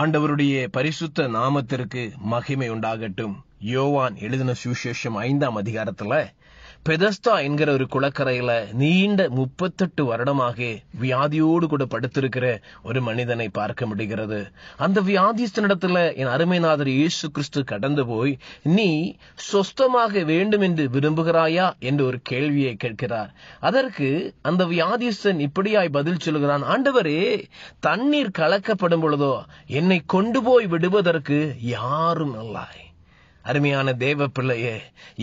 ஆண்டவருடைய பரிசுத்த நாமத்திற்கு மகிமை உண்டாகட்டும் யோவான் எழுதின சுவிசேஷம் ஐந்தாம் அதிகாரத்துல பெதஸ்தா என்கிற ஒரு குளக்கரையில நீண்ட முப்பத்தெட்டு வருடமாக வியாதியோடு கூட படுத்திருக்கிற ஒரு மனிதனை பார்க்க முடிகிறது அந்த வியாதிஸ்தனிடத்துல என் அருமைநாதர் இயேசு கிறிஸ்து கடந்து போய் நீ சொஸ்தமாக வேண்டும் என்று விரும்புகிறாயா என்று ஒரு கேள்வியை கேட்கிறார் அதற்கு அந்த வியாதிஸ்தன் இப்படியாய் பதில் சொல்கிறான் ஆண்டவரே தண்ணீர் கலக்கப்படும் பொழுதோ என்னை கொண்டு போய் விடுவதற்கு யாரும் இல்லாய் அருமையான தேவ பிள்ளையே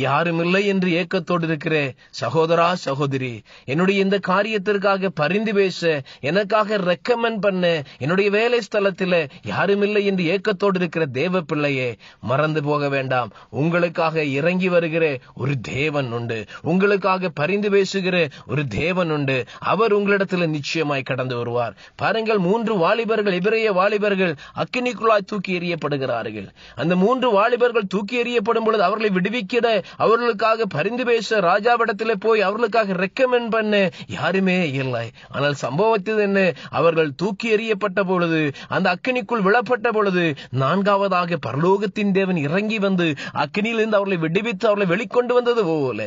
யாரும் இல்லை என்று ஏக்கத்தோடு இருக்கிற சகோதரா சகோதரி என்னுடைய இந்த காரியத்திற்காக பரிந்து பேச எனக்காக ரெக்கமெண்ட் பண்ண என்னுடைய வேலை ஸ்தலத்தில் யாரும் இல்லை என்று ஏக்கத்தோடு இருக்கிற தேவ பிள்ளையே மறந்து போக வேண்டாம் உங்களுக்காக இறங்கி வருகிற ஒரு தேவன் உண்டு உங்களுக்காக பரிந்து பேசுகிற ஒரு தேவன் உண்டு அவர் உங்களிடத்தில் நிச்சயமாய் கடந்து வருவார் பாருங்கள் மூன்று வாலிபர்கள் இவரைய வாலிபர்கள் அக்கினிக்குழாய் தூக்கி எறியப்படுகிறார்கள் அந்த மூன்று வாலிபர்கள் தூக்கி தூக்கி எறியப்படும் பொழுது அவர்களை விடுவிக்கிட அவர்களுக்காக பரிந்து பேச ராஜாவிடத்தில் போய் அவர்களுக்காக ரெக்கமெண்ட் பண்ண யாருமே இல்லை ஆனால் சம்பவத்தில் என்ன அவர்கள் தூக்கி எறியப்பட்ட பொழுது அந்த அக்கினிக்குள் விழப்பட்ட பொழுது நான்காவதாக பரலோகத்தின் தேவன் இறங்கி வந்து அக்கினியிலிருந்து அவர்களை விடுவித்து அவர்களை வெளிக்கொண்டு வந்தது போல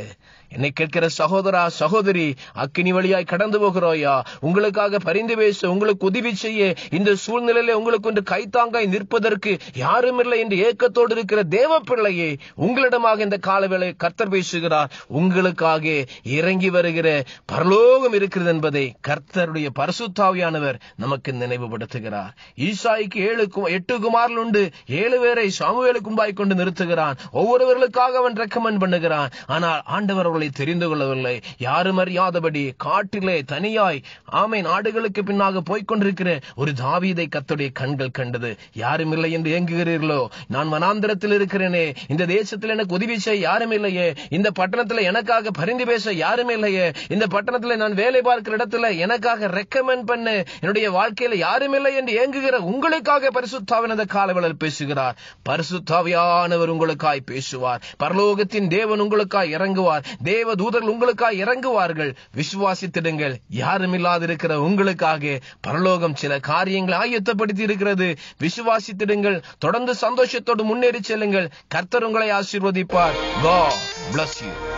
என்னை கேட்கிற சகோதரா சகோதரி அக்கினி வழியாய் கடந்து போகிறோயா உங்களுக்காக பரிந்து பேச உங்களுக்கு உதவி செய்ய இந்த சூழ்நிலையில உங்களுக்கு கைத்தாங்காய் நிற்பதற்கு யாரும் இல்லை என்று ஏக்கத்தோடு இருக்கிற தேவ பிள்ளையே உங்களிடமாக இந்த காலவேளை கர்த்தர் பேசுகிறார் உங்களுக்காக இறங்கி வருகிற பரலோகம் இருக்கிறது என்பதை கர்த்தருடைய பரிசுத்தாவியானவர் நமக்கு நினைவுபடுத்துகிறார் ஈசாய்க்கு ஏழு எட்டு குமாரில் உண்டு ஏழு பேரை சாமுவேலு கும்பாய் கொண்டு நிறுத்துகிறான் ஒவ்வொருவர்களுக்காக அவன் ரெக்கமெண்ட் பண்ணுகிறான் ஆனால் ஆண்டவர் அவர்களை தெரிந்து கொள்ளவில்லை யாரும் அறியாதபடி காட்டிலே தனியாய் ஆமை நாடுகளுக்கு பின்னாக போய்க் கொண்டிருக்கிற ஒரு தாவீதை கத்துடைய கண்கள் கண்டது யாரும் இல்லை என்று ஏங்குகிறீர்களோ நான் வனாந்திரத்தில் இருக்கிறேன் ஆண்டவரே இந்த தேசத்தில் எனக்கு உதவி செய்ய யாரும் இல்லையே இந்த பட்டணத்துல எனக்காக பரிந்து பேச யாரும் இல்லையே இந்த பட்டணத்துல நான் வேலை பார்க்கிற இடத்துல எனக்காக ரெக்கமெண்ட் பண்ணு என்னுடைய வாழ்க்கையில யாரும் இல்லை என்று ஏங்குகிற உங்களுக்காக பரிசுத்தாவின் அந்த காலவெளர் பேசுகிறார் பரிசுத்தாவியானவர் உங்களுக்காய் பேசுவார் பரலோகத்தின் தேவன் உங்களுக்காய் இறங்குவார் தேவ தூதர்கள் உங்களுக்காய் இறங்குவார்கள் விசுவாசித்திடுங்கள் யாரும் இல்லாதிருக்கிற உங்களுக்காக பரலோகம் சில காரியங்களை ஆயத்தப்படுத்தி இருக்கிறது விசுவாசித்திடுங்கள் தொடர்ந்து சந்தோஷத்தோடு முன்னேறி செல்லுங்கள் கர்த்தர் உங்களை ஆசீர்வதிப்பார் கா பிளஸ் யூ